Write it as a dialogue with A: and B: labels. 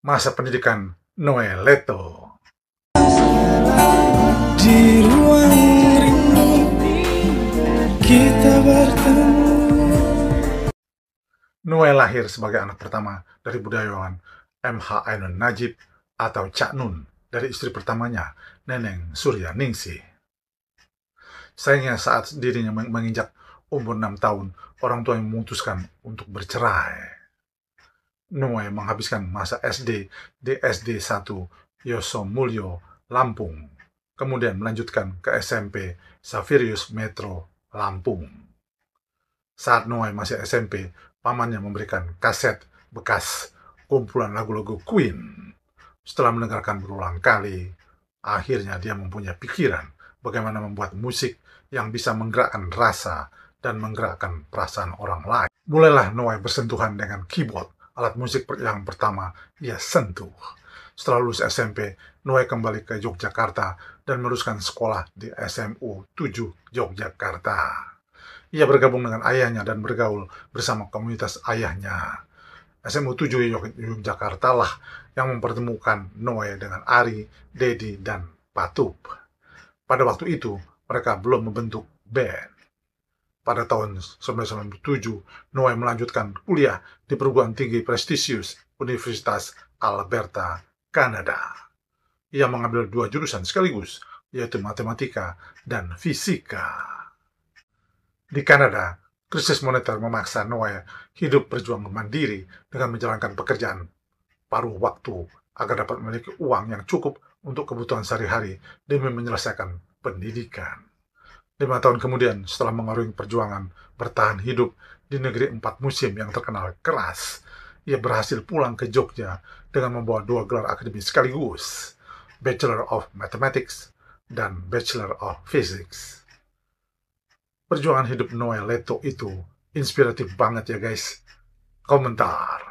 A: masa pendidikan Noel Leto. Di ruang rindu kita bertemu. Noel lahir sebagai anak pertama dari budayawan MH Ainun Najib atau Cak Nun dari istri pertamanya, Neneng Surya Ningsih. Sayangnya saat dirinya menginjak umur 6 tahun, orang tua yang memutuskan untuk bercerai. Noe menghabiskan masa SD di SD 1 Yosomulyo, Lampung, kemudian melanjutkan ke SMP Safirius Metro, Lampung. Saat Noe masih SMP, pamannya memberikan kaset bekas kumpulan lagu-lagu Queen. Setelah mendengarkan berulang kali, akhirnya dia mempunyai pikiran bagaimana membuat musik yang bisa menggerakkan rasa dan menggerakkan perasaan orang lain. Mulailah Noe bersentuhan dengan keyboard alat musik yang pertama, ia ya sentuh. Setelah lulus SMP, Noe kembali ke Yogyakarta dan meneruskan sekolah di SMU 7 Yogyakarta. Ia bergabung dengan ayahnya dan bergaul bersama komunitas ayahnya. SMU 7 Yogyakarta lah yang mempertemukan Noe dengan Ari, Dedi, dan Patup. Pada waktu itu, mereka belum membentuk band pada tahun 1997, Noe melanjutkan kuliah di perguruan tinggi prestisius Universitas Alberta, Kanada. Ia mengambil dua jurusan sekaligus, yaitu matematika dan fisika. Di Kanada, krisis moneter memaksa Noe hidup berjuang mandiri dengan menjalankan pekerjaan paruh waktu agar dapat memiliki uang yang cukup untuk kebutuhan sehari-hari demi menyelesaikan pendidikan. Lima tahun kemudian, setelah mengarungi perjuangan bertahan hidup di negeri empat musim yang terkenal keras, ia berhasil pulang ke Jogja dengan membawa dua gelar akademis sekaligus, Bachelor of Mathematics dan Bachelor of Physics. Perjuangan hidup Noel Leto itu inspiratif banget ya guys. Komentar.